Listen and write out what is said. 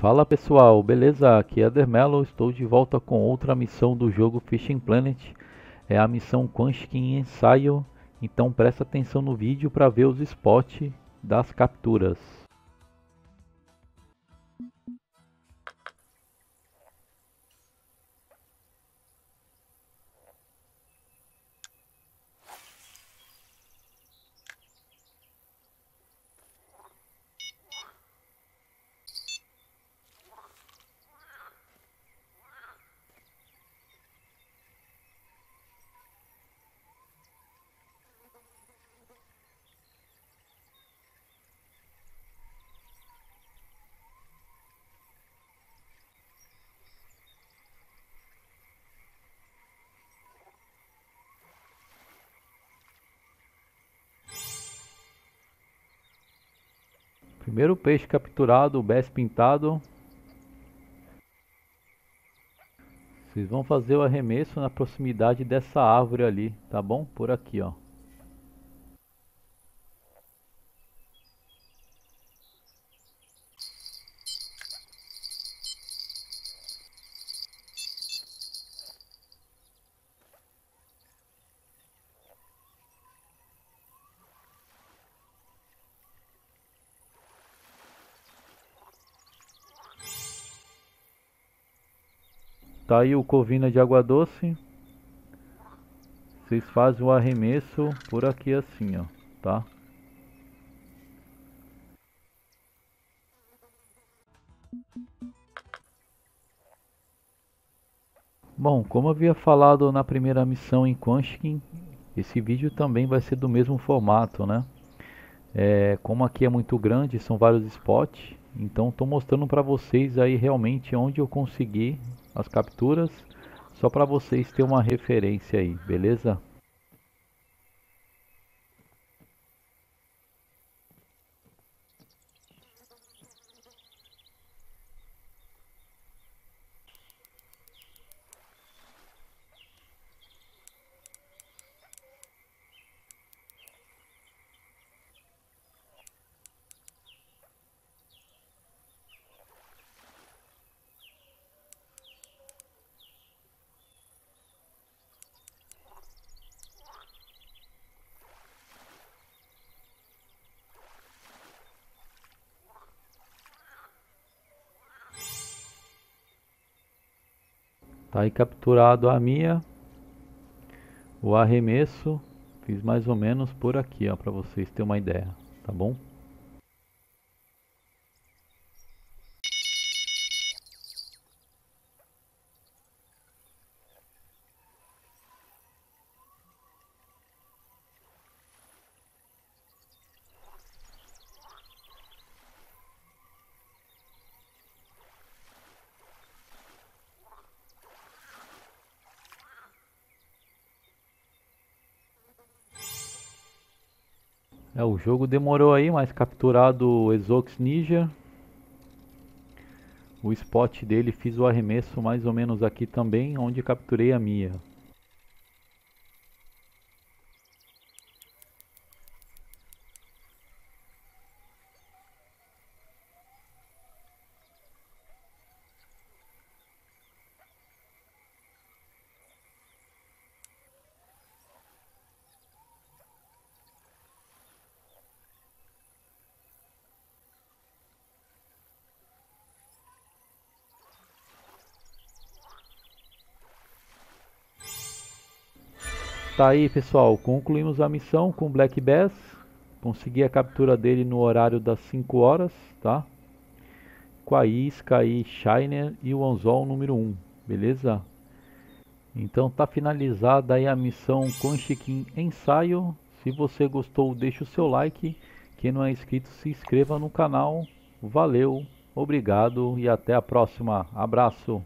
Fala pessoal, beleza? Aqui é Dermelo, estou de volta com outra missão do jogo Fishing Planet. É a missão Quanskin Ensaio, então presta atenção no vídeo para ver os spots das capturas. Primeiro peixe capturado, o Bess pintado. Vocês vão fazer o arremesso na proximidade dessa árvore ali, tá bom? Por aqui, ó. Tá aí o Covina de Água Doce. Vocês fazem o arremesso por aqui assim, ó, tá? Bom, como havia falado na primeira missão em Quanshkin, esse vídeo também vai ser do mesmo formato, né? É, como aqui é muito grande, são vários spots, então estou mostrando para vocês aí realmente onde eu consegui as capturas, só para vocês terem uma referência aí, beleza? Tá aí capturado a minha. O arremesso. Fiz mais ou menos por aqui, ó, para vocês terem uma ideia, tá bom? É, o jogo demorou aí, mas capturado o Exox Ninja. O spot dele fiz o arremesso mais ou menos aqui também, onde capturei a minha. Tá aí, pessoal. Concluímos a missão com Black Bass. Consegui a captura dele no horário das 5 horas, tá? Com a isca e Shiner e o anzol número 1, beleza? Então tá finalizada aí a missão com Chiquinho Ensaio. Se você gostou, deixa o seu like. Quem não é inscrito, se inscreva no canal. Valeu, obrigado e até a próxima. Abraço.